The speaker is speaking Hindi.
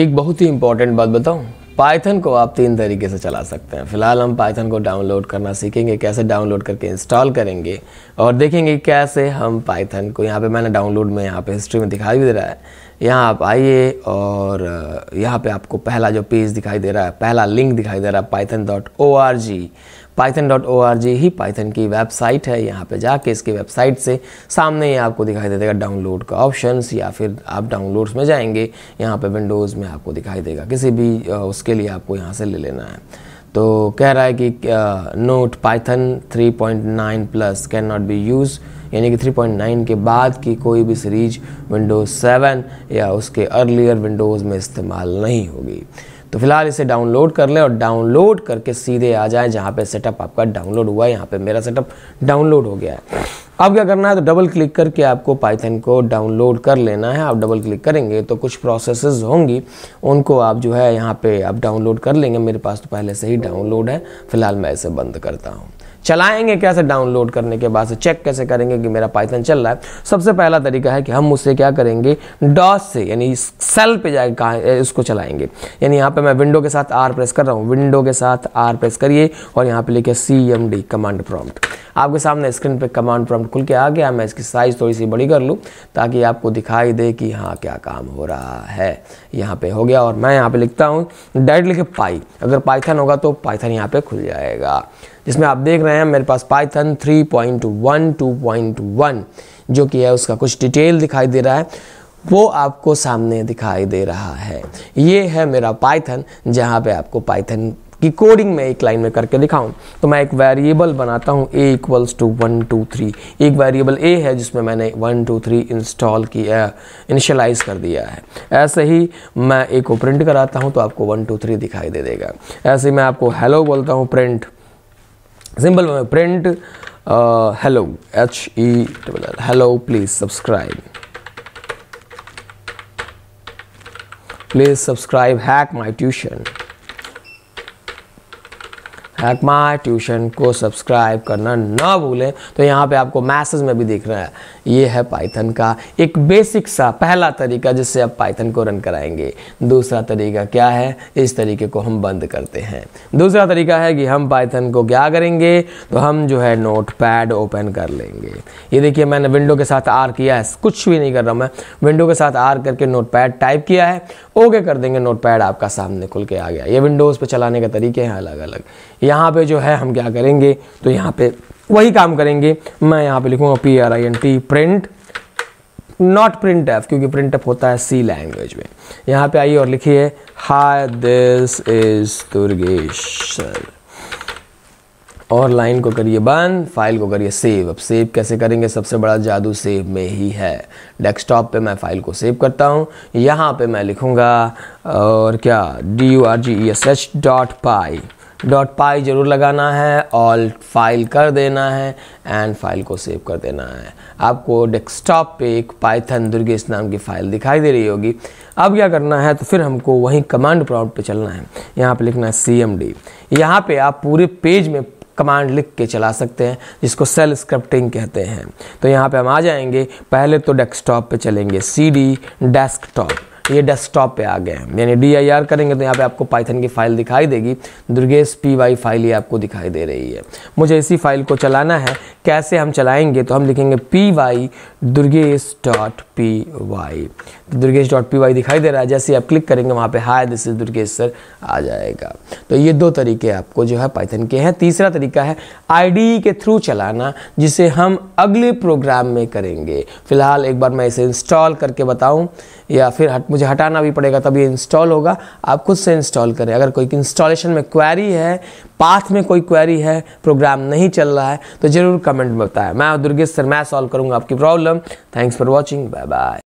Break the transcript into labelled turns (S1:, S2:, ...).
S1: एक बहुत ही इंपॉर्टेंट बात बताऊं पाइथन को आप तीन तरीके से चला सकते हैं फिलहाल हम पाइथन को डाउनलोड करना सीखेंगे कैसे डाउनलोड करके इंस्टॉल करेंगे और देखेंगे कैसे हम पाइथन को यहाँ पे मैंने डाउनलोड में यहाँ पे हिस्ट्री में दिखाई भी दे रहा है यहाँ आप आइए और यहाँ पे आपको पहला जो पेज दिखाई दे रहा है पहला लिंक दिखाई दे रहा है Python dot O R G Python dot G ही पाइथन की वेबसाइट है यहाँ पे जाके इसकी वेबसाइट से सामने ही आपको दिखाई दे देगा डाउनलोड का ऑप्शंस या फिर आप डाउनलोड्स में जाएंगे यहाँ पे विंडोज़ में आपको दिखाई देगा किसी भी उसके लिए आपको यहाँ से ले लेना है तो कह रहा है कि note Python 3.9 plus can not be use यानी कि 3.9 के बाद की कोई भी सीरीज विंडोज़ 7 या उसके अर्लियर विंडोज़ में इस्तेमाल नहीं होगी तो फिलहाल इसे डाउनलोड कर लें और डाउनलोड करके सीधे आ जाए जहाँ पे सेटअप आपका डाउनलोड हुआ है यहाँ पे मेरा सेटअप डाउनलोड हो गया है अब क्या करना है तो डबल क्लिक करके आपको पाइथन को डाउनलोड कर लेना है आप डबल क्लिक करेंगे तो कुछ प्रोसेस होंगी उनको आप जो है यहाँ पे आप डाउनलोड कर लेंगे मेरे पास तो पहले से ही डाउनलोड है फिलहाल मैं इसे बंद करता हूँ चलाएंगे कैसे डाउनलोड करने के बाद से चेक कैसे करेंगे कि मेरा पाइथन चल रहा है सबसे पहला तरीका है कि हम उससे क्या करेंगे डॉस से यानी सेल पे जाए इसको चलाएंगे यानी यहाँ पे मैं विंडो के साथ आर प्रेस कर रहा हूँ विंडो के साथ आर प्रेस करिए और यहाँ पे लिखे C M D command prompt आपके सामने स्क्रीन पे कमांड प्रॉम्प्ट खुल के आ गया मैं इसकी साइज़ थोड़ी सी बड़ी कर लूँ ताकि आपको दिखाई दे कि हाँ क्या काम हो रहा है यहाँ पे हो गया और मैं यहाँ पे लिखता हूँ डायरेक्ट लिखे पाई अगर पाइथन होगा तो पाइथन यहाँ पे खुल जाएगा जिसमें आप देख रहे हैं मेरे पास पाइथन पॉइंट वन जो कि है उसका कुछ डिटेल दिखाई दे रहा है वो आपको सामने दिखाई दे रहा है ये है मेरा पाइथन जहाँ पे आपको पाइथन की कोडिंग में एक लाइन में करके दिखाऊं तो मैं एक वेरिएबल बनाता हूं A equals to one two three एक वेरिएबल ए है जिसमें मैंने वन टू थ्री इंस्टॉल किया इनिशलाइज कर दिया है ऐसे ही मैं ए को प्रिंट कराता हूं तो आपको वन टू थ्री दिखाई दे देगा ऐसे ही मैं आपको हेलो बोलता हूँ प्रिंट सिंपल में print hello H E hello please subscribe please subscribe hack my tuition hack my tuition को सब्सक्राइब करना ना भूलें तो यहाँ पे आपको मैसेज में भी दिख रहा है ये है पाइथन का एक बेसिक सा पहला तरीका जिससे आप पाइथन को रन कराएंगे दूसरा तरीका क्या है इस तरीके को हम बंद करते हैं दूसरा तरीका है कि हम पाइथन को क्या करेंगे तो हम जो है नोट पैड ओपन कर लेंगे ये देखिए मैंने विंडो के साथ आर किया है कुछ भी नहीं कर रहा मैं विंडो के साथ आर करके नोट पैड टाइप किया है ओके कर देंगे नोट पैड आपका सामने खुल के आ गया ये विंडोज़ पे चलाने के तरीके हैं अलग अलग यहाँ यहाँ पे जो है हम क्या करेंगे तो यहाँ पे वही काम करेंगे मैं यहाँ पे लिखूँगा P R I N T print not print F क्योंकि प्रिंट एफ होता है सी लैंग्वेज में यहाँ पे आइए और लिखिए hi this is Durgesh sir और लाइन को करिए बंद फाइल को करिए सेव अब सेव कैसे करेंगे सबसे बड़ा जादू सेव में ही है डेस्कटॉप पे मैं फाइल को सेव करता हूँ यहाँ पे मैं लिखूँगा और क्या D U R G E S H dot py dot py जरूर लगाना है ऑल फाइल कर देना है एंड फाइल को सेव कर देना है आपको डेस्कटॉप पे एक पाइथन दुर्गेश नाम की फ़ाइल दिखाई दे रही होगी अब क्या करना है तो फिर हमको वहीं कमांड प्रॉम्प्ट पे चलना है यहाँ पे लिखना है सी एम डी यहाँ पर आप पूरे पेज में कमांड लिख के चला सकते हैं जिसको सेल स्क्रिप्टिंग कहते हैं तो यहाँ पे हम आ जाएंगे पहले तो डेस्कटॉप पे चलेंगे सी डी डेस्कटॉप ये डेस्कटॉप पे आ गए हैं यानी डी आई आर करेंगे तो यहाँ पे आपको पाइथन की फाइल दिखाई देगी दुर्गेश पी वाई फाइल ये आपको दिखाई दे रही है मुझे इसी फाइल को चलाना है कैसे हम चलाएंगे तो हम लिखेंगे P Y Durgesh dot P Y तो दुर्गेश डॉट पी वाई दिखाई दे रहा है जैसे आप क्लिक करेंगे वहाँ पे hi this is Durgesh sir आ जाएगा तो ये दो तरीके आपको जो है पाइथन के हैं तीसरा तरीका है आई e के थ्रू चलाना जिसे हम अगले प्रोग्राम में करेंगे फिलहाल एक बार मैं इसे इंस्टॉल करके बताऊँ या फिर हट मुझे हटाना भी पड़ेगा तब ये इंस्टॉल होगा आप खुद से इंस्टॉल करें अगर कोई इंस्टॉलेशन में क्वेरी है पाथ में कोई क्वेरी है प्रोग्राम नहीं चल रहा है तो ज़रूर कमेंट में बताएं मैं दुर्गेश सर मैं सॉल्व करूंगा आपकी problem thanks for watching bye bye